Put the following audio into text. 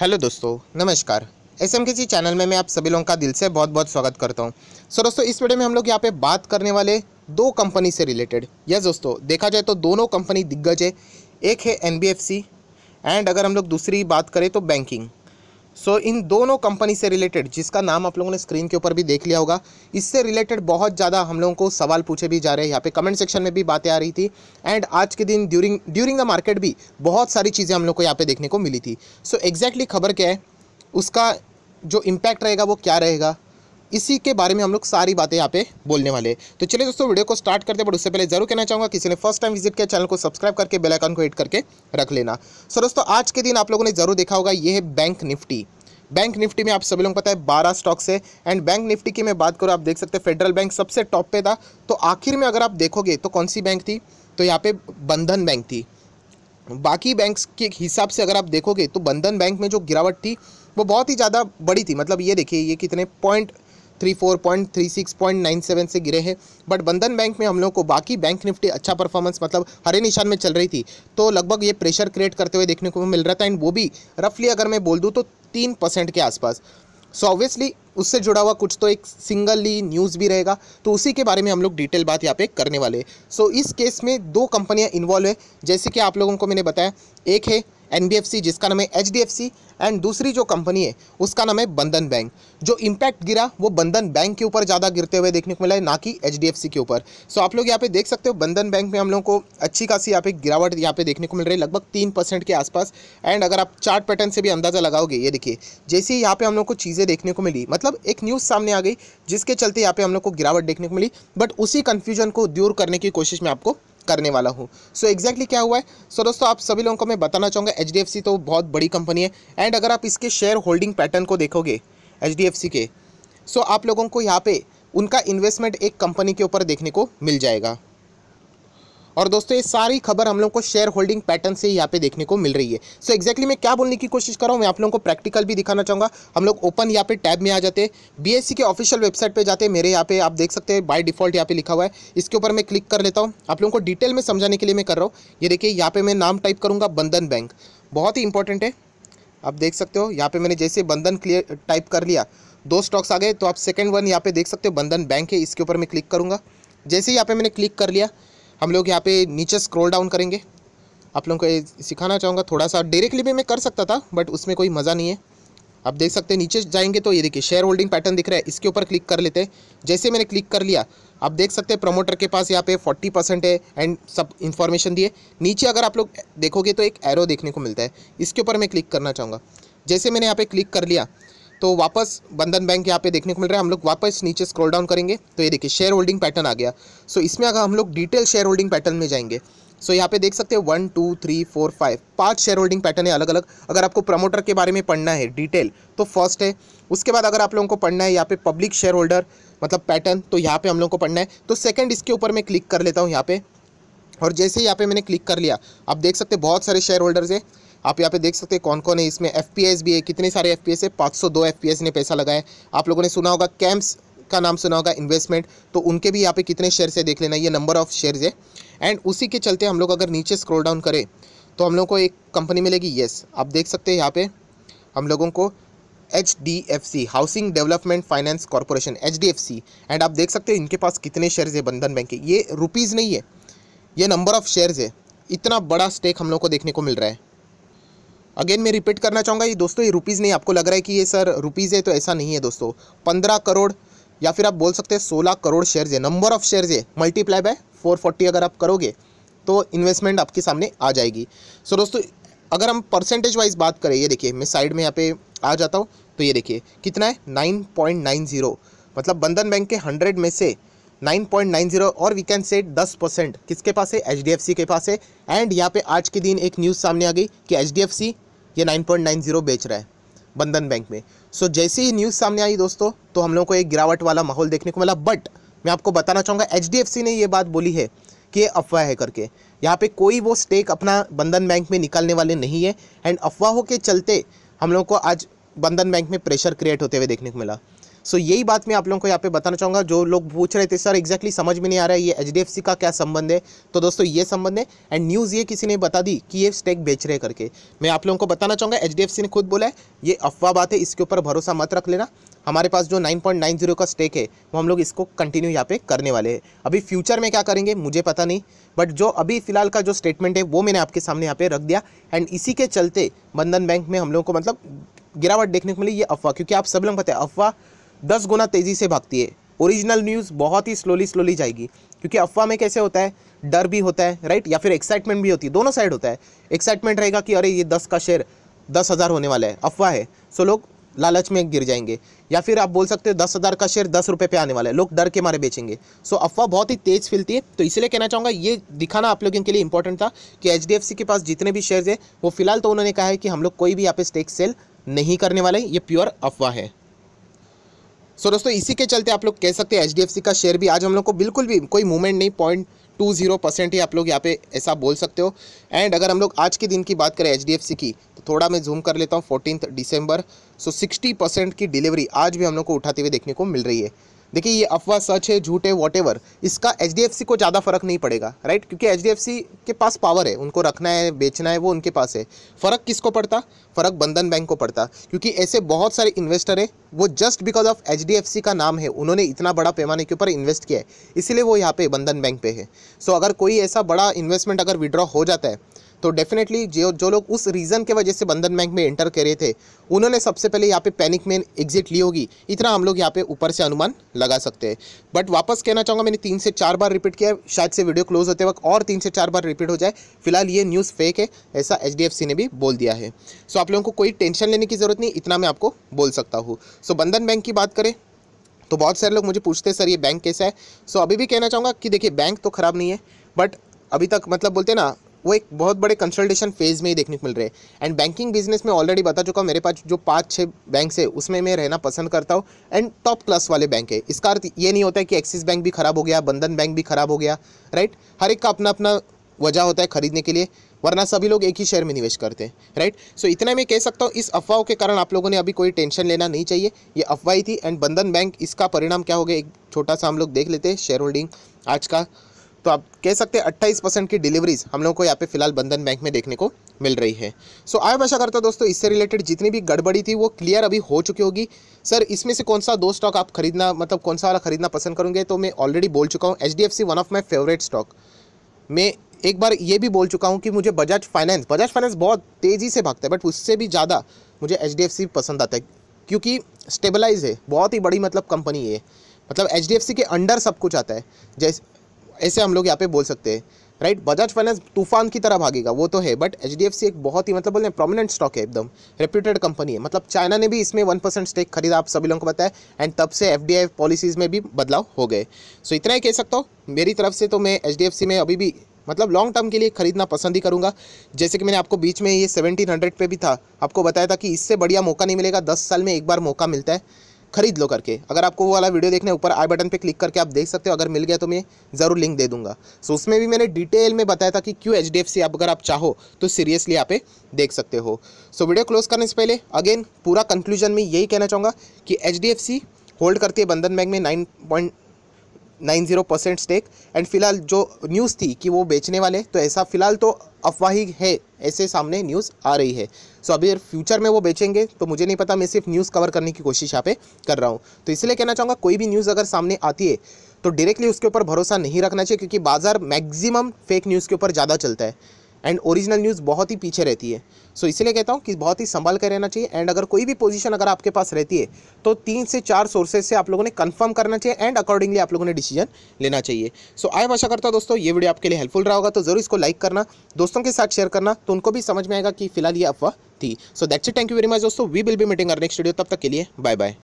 hello दोस्तों नमस्कार S M C channel में मैं आप सभी लोगों का दिल से बहुत बहुत स्वागत करता हूं सो दोस्तों इस वीडियो में हम लोग यहाँ पे बात करने वाले दो कंपनी से रिलेटेड यस दोस्तों देखा जाए तो दोनों कंपनी दिग्गज है एक है एन एंड अगर हम लोग दूसरी बात करें तो बैंकिंग सो so, इन दोनों कंपनी से रिलेटेड जिसका नाम आप लोगों ने स्क्रीन के ऊपर भी देख लिया होगा इससे रिलेटेड बहुत ज़्यादा हम लोगों को सवाल पूछे भी जा रहे हैं यहाँ पे कमेंट सेक्शन में भी बातें आ रही थी एंड आज के दिन ड्यूरिंग ड्यूरिंग द मार्केट भी बहुत सारी चीज़ें हम लोग को यहाँ पे देखने को मिली थी सो एग्जैक्टली खबर क्या है उसका जो इम्पैक्ट रहेगा वो क्या रहेगा इसी के बारे में हम लोग सारी बातें यहाँ पे बोलने वाले हैं तो चलिए दोस्तों वीडियो को स्टार्ट करते हैं बट उससे पहले जरूर कहना चाहूँगा किसी ने फर्स्ट टाइम विजिट किया चैनल को सब्सक्राइब करके आइकन को हिट करके रख लेना सो दोस्तों आज के दिन आप लोगों ने जरूर देखा होगा ये है बैंक निफ्टी बैंक निफ्टी में आप सभी लोगों को पता है बारह स्टॉक्स है एंड बैंक निफ्टी की मैं बात करूँ आप देख सकते हैं फेडरल बैंक सबसे टॉप पे था तो आखिर में अगर आप देखोगे तो कौन सी बैंक थी तो यहाँ पे बंधन बैंक थी बाकी बैंक्स के हिसाब से अगर आप देखोगे तो बंधन बैंक में जो गिरावट थी वो बहुत ही ज़्यादा बड़ी थी मतलब ये देखिए ये कितने point three four point three six point nine seven से गिरे हैं बट बंधन बैंक में हम लोग को बाकी बैंक निफ्टी अच्छा परफॉर्मेंस मतलब हरे निशान में चल रही थी तो लगभग ये प्रेशर क्रिएट करते हुए देखने को मिल रहा था एंड वो भी रफली अगर मैं बोल दूँ तो तीन परसेंट के आसपास सो so ऑब्वियसली उससे जुड़ा हुआ कुछ तो एक ही न्यूज़ भी रहेगा तो उसी के बारे में हम लोग डिटेल बात यहाँ पे करने वाले हैं so सो इस केस में दो कंपनियाँ इन्वॉल्व है जैसे कि आप लोगों को मैंने बताया एक है एन जिसका नाम है एच एंड दूसरी जो कंपनी है उसका नाम है बंधन बैंक जो इम्पैक्ट गिरा वो बंधन बैंक के ऊपर ज़्यादा गिरते हुए देखने को मिला है ना कि एच के ऊपर सो आप लोग यहाँ पे देख सकते हो बंधन बैंक में हम लोग को अच्छी खासी यहाँ पे गिरावट यहाँ पे देखने को मिल रही है लगभग तीन परसेंट के आसपास एंड अगर आप चार्ट पैटर्न से भी अंदाज़ा लगाओगे ये देखिए जैसे ही यहाँ पे हम लोग को चीज़ें देखने को मिली मतलब एक न्यूज़ सामने आ गई जिसके चलते यहाँ पे हम लोग को गिरावट देखने को मिली बट उसी कन्फ्यूजन को दूर करने की कोशिश में आपको करने वाला हूँ सो एग्जैक्टली क्या हुआ है सो so, दोस्तों आप सभी लोगों को मैं बताना चाहूँगा एच तो बहुत बड़ी कंपनी है एंड अगर आप इसके शेयर होल्डिंग पैटर्न को देखोगे एच के सो so, आप लोगों को यहाँ पर उनका इन्वेस्टमेंट एक कंपनी के ऊपर देखने को मिल जाएगा और दोस्तों ये सारी खबर हम लोग को शेयर होल्डिंग पैटर्न से यहाँ पे देखने को मिल रही है सो so एक्जैक्टली मैं क्या बोलने की कोशिश कर रहा हूँ मैं आप लोगों को प्रैक्टिकल भी दिखाना चाहूँगा हम लोग ओपन यहाँ पे टैब में आ जाते हैं बी के ऑफिशियल वेबसाइट पर जाते हैं मेरे यहाँ पे आप देख सकते हैं बाई डिफॉल्ट यहाँ पे लिखा हुआ है इसके ऊपर मैं क्लिक कर लेता हूँ आप लोगों को डिटेल में समझाने के लिए मैं कर रहा हूँ ये देखिए यहाँ पे मैं नाम टाइप करूँगा बंधन बैंक बहुत ही इंपॉर्टेंट है आप देख सकते हो यहाँ पे मैंने जैसे बंधन क्लियर टाइप कर लिया दो स्टॉक्स आ गए तो आप सेकंड वन यहाँ पे देख सकते हो बंधन बैंक है इसके ऊपर मैं क्लिक करूँगा जैसे यहाँ पे मैंने क्लिक कर लिया हम लोग यहाँ पे नीचे स्क्रॉल डाउन करेंगे आप लोगों को सिखाना चाहूँगा थोड़ा सा डायरेक्टली भी मैं कर सकता था बट उसमें कोई मज़ा नहीं है आप देख सकते हैं नीचे जाएंगे तो ये देखिए शेयर होल्डिंग पैटर्न दिख रहा है इसके ऊपर क्लिक कर लेते हैं जैसे मैंने क्लिक कर लिया आप देख सकते हैं प्रमोटर के पास यहाँ पे 40 परसेंट है एंड सब इन्फॉर्मेशन दिए नीचे अगर आप लोग देखोगे तो एक एरो देखने को मिलता है इसके ऊपर मैं क्लिक करना चाहूँगा जैसे मैंने यहाँ पे क्लिक कर लिया तो वापस बंधन बैंक यहाँ पे देखने को मिल रहा है हम लोग वापस नीचे स्क्रॉल डाउन करेंगे तो ये देखिए शेयर होल्डिंग पैटर्न आ गया सो इसमें अगर हम लोग डिटेल शेयर होल्डिंग पैटर्न में जाएंगे सो यहाँ पे देख सकते हैं one two three four five पांच शेयर होल्डिंग पैटर्न है अलग अलग अगर आपको प्रमोटर के बारे में पढ़ना है डिटेल तो फर्स्ट है उसके बाद अगर आप लोगों को पढ़ना है यहाँ पे पब्लिक शेयर होल्डर मतलब पैटर्न तो यहाँ पे हम लोगों को पढ़ना है तो सेकंड इसके ऊपर मैं क्लिक कर लेता हूँ यहाँ पे और जैसे ही यहाँ पे मैंने क्लिक कर लिया आप देख सकते हैं बहुत सारे शेयर होल्डर्स हैं आप यहाँ पे देख सकते हैं कौन कौन है इसमें एफ भी है कितने सारे एफ है पाँच सौ ने पैसा लगाया आप लोगों ने सुना होगा कैम्प्स का नाम सुना होगा इन्वेस्टमेंट तो उनके भी यहाँ पे कितने शेयर्स है देख लेना ये नंबर ऑफ शेयर्स है एंड उसी के चलते हम लोग अगर नीचे स्क्रॉल डाउन करें तो हम लोग को एक कंपनी मिलेगी येस आप देख सकते हैं यहाँ पे हम लोगों को H D F C housing development finance corporation H D F C and आप देख सकते हैं इनके पास कितने शेयर्स है बंधन बैंक के ये रुपीज़ नहीं है ये नंबर ऑफ़ शेयर्स है इतना बड़ा स्टेक हम लोग को देखने को मिल रहा है अगेन मैं रिपीट करना चाहूँगा ये दोस्तों ये रुपीज़ नहीं आपको लग रहा है कि ये सर रुपीज़ है तो ऐसा नहीं है दोस्तों पंद्रह करोड़ या फिर आप बोल सकते हैं सोलह करोड़ शेयर्स है नंबर ऑफ शेयर्स है मल्टीप्लाई बाय फोर फोर्टी अगर आप करोगे तो इन्वेस्टमेंट आपके सामने आ जाएगी सो so, दोस्तों अगर हम परसेंटेज वाइज बात करें ये देखिए मैं साइड में यहाँ पे आ जाता हूँ तो ये देखिए कितना है नाइन पॉइंट नाइन ज़ीरो मतलब बंधन बैंक के हंड्रेड में से नाइन पॉइंट नाइन जीरो और वी कैन से दस परसेंट किसके पास है एच के पास है एंड यहाँ पे आज के दिन एक न्यूज़ सामने आ गई कि एच ये 9.90 बेच रहा है बंधन बैंक में सो so, जैसे ही न्यूज़ सामने आई दोस्तों तो हम लोग को एक गिरावट वाला माहौल देखने को मिला बट मैं आपको बताना चाहूँगा एच ने ये बात बोली है कि ये अफवाह है करके यहाँ पे कोई वो स्टेक अपना बंधन बैंक में निकालने वाले नहीं है एंड अफवाहों के चलते हम लोग को आज बंधन बैंक में प्रेशर क्रिएट होते हुए देखने को मिला सो यही बात मैं आप लोगों को यहाँ पे बताना चाहूँगा जो लोग पूछ रहे थे सर एक्जैक्टली समझ में नहीं आ रहा है ये एच का क्या संबंध है तो दोस्तों ये संबंध है एंड न्यूज़ ये किसी ने बता दी कि ये स्टेक बेच रहे करके मैं आप लोगों को बताना चाहूँगा एच ने खुद बोला है ये अफवाह बात है इसके ऊपर भरोसा मत रख लेना हमारे पास जो 9.90 का स्टेक है वो हम लोग इसको कंटिन्यू यहाँ पे करने वाले हैं अभी फ्यूचर में क्या करेंगे मुझे पता नहीं बट जो अभी फिलहाल का जो स्टेटमेंट है वो मैंने आपके सामने यहाँ पे रख दिया एंड इसी के चलते बंधन बैंक में हम लोगों को मतलब गिरावट देखने को मिली ये अफवाह क्योंकि आप सब लोग पता है अफवाह दस गुना तेज़ी से भागती है ओरिजिनल न्यूज़ बहुत ही स्लोली स्लोली जाएगी क्योंकि अफवाह में कैसे होता है डर भी होता है राइट या फिर एक्साइटमेंट भी होती है दोनों साइड होता है एक्साइटमेंट रहेगा कि अरे ये दस का शेयर दस हज़ार होने वाला है अफवाह है सो लोग लालच में गिर जाएंगे या फिर आप बोल सकते हो दस हज़ार का शेयर दस रुपये पे आने वाला है लोग डर के मारे बेचेंगे सो अफवाह बहुत ही तेज़ फैलती है तो इसलिए कहना चाहूँगा ये दिखाना आप लोगों के लिए इंपॉर्टेंट था कि एच के पास जितने भी शेयर्स हैं वो फिलहाल तो उन्होंने कहा है कि हम लोग कोई भी यहाँ पे स्टेक सेल नहीं करने वाले ये प्योर अफवाह है सो दोस्तों इसी के चलते आप लोग कह सकते हैं एच का शेयर भी आज हम लोग को बिल्कुल भी कोई मूवमेंट नहीं पॉइंट टू जीरो परसेंट ही आप लोग यहाँ पे ऐसा बोल सकते हो एंड अगर हम लोग आज के दिन की बात करें एच की तो थोड़ा मैं जूम कर लेता हूँ फोर्टीन दिसंबर सो सिक्सटी परसेंट की डिलीवरी आज भी हम लोग को उठाते हुए देखने को मिल रही है देखिए ये अफवाह सच है झूठ है वॉट इसका एच को ज़्यादा फर्क नहीं पड़ेगा राइट क्योंकि एच के पास पावर है उनको रखना है बेचना है वो उनके पास है फ़र्क किसको पड़ता फ़र्क बंधन बैंक को पड़ता क्योंकि ऐसे बहुत सारे इन्वेस्टर हैं वो जस्ट बिकॉज ऑफ एच का नाम है उन्होंने इतना बड़ा पैमाने के ऊपर इन्वेस्ट किया है इसीलिए वो यहाँ पे बंधन बैंक पे है सो अगर कोई ऐसा बड़ा इन्वेस्टमेंट अगर विड्रॉ हो जाता है तो डेफिनेटली जो जो लोग उस रीज़न के वजह से बंधन बैंक में एंटर करे थे उन्होंने सबसे पहले यहाँ पे पैनिक में एग्जिट ली होगी इतना हम लोग यहाँ पे ऊपर से अनुमान लगा सकते हैं बट वापस कहना चाहूँगा मैंने तीन से चार बार रिपीट किया शायद से वीडियो क्लोज होते वक्त और तीन से चार बार रिपीट हो जाए फिलहाल ये न्यूज़ फेक है ऐसा एच ने भी बोल दिया है सो आप लोगों को कोई टेंशन लेने की ज़रूरत नहीं इतना मैं आपको बोल सकता हूँ सो बंधन बैंक की बात करें तो बहुत सारे लोग मुझे पूछते हैं सर ये बैंक कैसा है सो अभी भी कहना चाहूँगा कि देखिए बैंक तो ख़राब नहीं है बट अभी तक मतलब बोलते हैं ना वो एक बहुत बड़े कंसल्टेशन फेज़ में ही देखने को मिल रहे हैं एंड बैंकिंग बिजनेस में ऑलरेडी बता चुका हूँ मेरे पास जो पाँच छः बैंक है उसमें मैं रहना पसंद करता हूँ एंड टॉप क्लास वाले बैंक है इसका अर्थ ये नहीं होता है कि एक्सिस बैंक भी खराब हो गया बंधन बैंक भी खराब हो गया राइट हर एक का अपना अपना वजह होता है खरीदने के लिए वरना सभी लोग एक ही शेयर में निवेश करते हैं राइट सो इतना मैं कह सकता हूँ इस अफवाह के कारण आप लोगों ने अभी कोई टेंशन लेना नहीं चाहिए ये अफवाह थी एंड बंधन बैंक इसका परिणाम क्या हो गया एक छोटा सा हम लोग देख लेते हैं शेयर होल्डिंग आज का तो आप कह सकते हैं अट्ठाईस परसेंट की डिलीवरीज हम लोगों को यहाँ पे फिलहाल बंधन बैंक में देखने को मिल रही है सो so, आय आशा करता दोस्तों इससे रिलेटेड जितनी भी गड़बड़ी थी वो क्लियर अभी हो चुकी होगी सर इसमें से कौन सा दो स्टॉक आप खरीदना मतलब कौन सा वाला खरीदना पसंद करूँगे तो मैं ऑलरेडी बोल चुका हूँ H one of my favourite stock मैं एक बार ये भी बोल चुका हूँ कि मुझे बजाज फाइनेंस बजाज फाइनेंस बहुत तेज़ी से भागता है बट उससे भी ज़्यादा मुझे एच पसंद आता है क्योंकि स्टेबलाइज है बहुत ही बड़ी मतलब कंपनी है मतलब एच के अंडर सब कुछ आता है जैसे ऐसे हम लोग यहाँ पे बोल सकते हैं राइट बजाज फाइनेंस तूफान की तरह भागेगा वो तो है बट एच एक बहुत ही मतलब बोलने प्रोमिनेंट स्टॉक है एकदम रेप्यूटेड कंपनी है मतलब चाइना ने भी इसमें वन परसेंट स्टेक खरीदा आप सभी लोगों को बताया एंड तब से एफ पॉलिसीज़ में भी बदलाव हो गए सो so, इतना ही कह सकता हूँ मेरी तरफ से तो मैं एच में अभी भी मतलब लॉन्ग टर्म के लिए खरीदना पसंद ही करूँगा जैसे कि मैंने आपको बीच में ये सेवेंटीन हंड्रेड पे भी था आपको बताया था कि इससे बढ़िया मौका नहीं मिलेगा दस साल में एक बार मौका मिलता है खरीद लो करके अगर आपको वो वाला वीडियो देखने ऊपर आई बटन पे क्लिक करके आप देख सकते हो अगर मिल गया तो मैं ज़रूर लिंक दे दूंगा सो so, उसमें भी मैंने डिटेल में बताया था कि क्यों एच डी एफ सी अगर आप चाहो तो सीरियसली आप देख सकते हो सो so, वीडियो क्लोज करने से पहले अगेन पूरा कंक्लूजन में यही कहना चाहूँगा कि H D F C hold करती है बंधन बैंक में nine point nine zero percent stake and फिलहाल जो न्यूज़ थी कि वो बेचने वाले तो ऐसा फ़िलहाल तो अफवाही है ऐसे सामने न्यूज़ आ रही है सो अभी फ्यूचर में वो बेचेंगे तो मुझे नहीं पता मैं सिर्फ न्यूज़ कवर करने की कोशिश यहाँ पे कर रहा हूँ तो इसलिए कहना चाहूँगा कोई भी न्यूज़ अगर सामने आती है तो डायरेक्टली उसके ऊपर भरोसा नहीं रखना चाहिए क्योंकि बाज़ार मैक्सिमम फेक न्यूज़ के ऊपर ज़्यादा चलता है एंड ओरिजिनल न्यूज़ बहुत ही पीछे रहती है सो so, इसलिए कहता हूँ कि बहुत ही संभाल कर रहना चाहिए एंड अगर कोई भी पोजीशन अगर आपके पास रहती है तो तीन से चार सोर्सेज से आप लोगों ने कंफर्म करना चाहिए एंड अकॉर्डिंगली आप लोगों ने डिसीजन लेना चाहिए सो आई आशा करता हूँ दोस्तों ये वीडियो आपके लिए हेल्पफुल रहा होगा तो ज़रूर इसको लाइक करना दोस्तों के साथ शेयर करना तो उनको भी समझ में आएगा कि फिलहाल ये अफवाह थी so that's it thank you very much दोस्तों we will be meeting our next video तब तक के लिए बाय बाय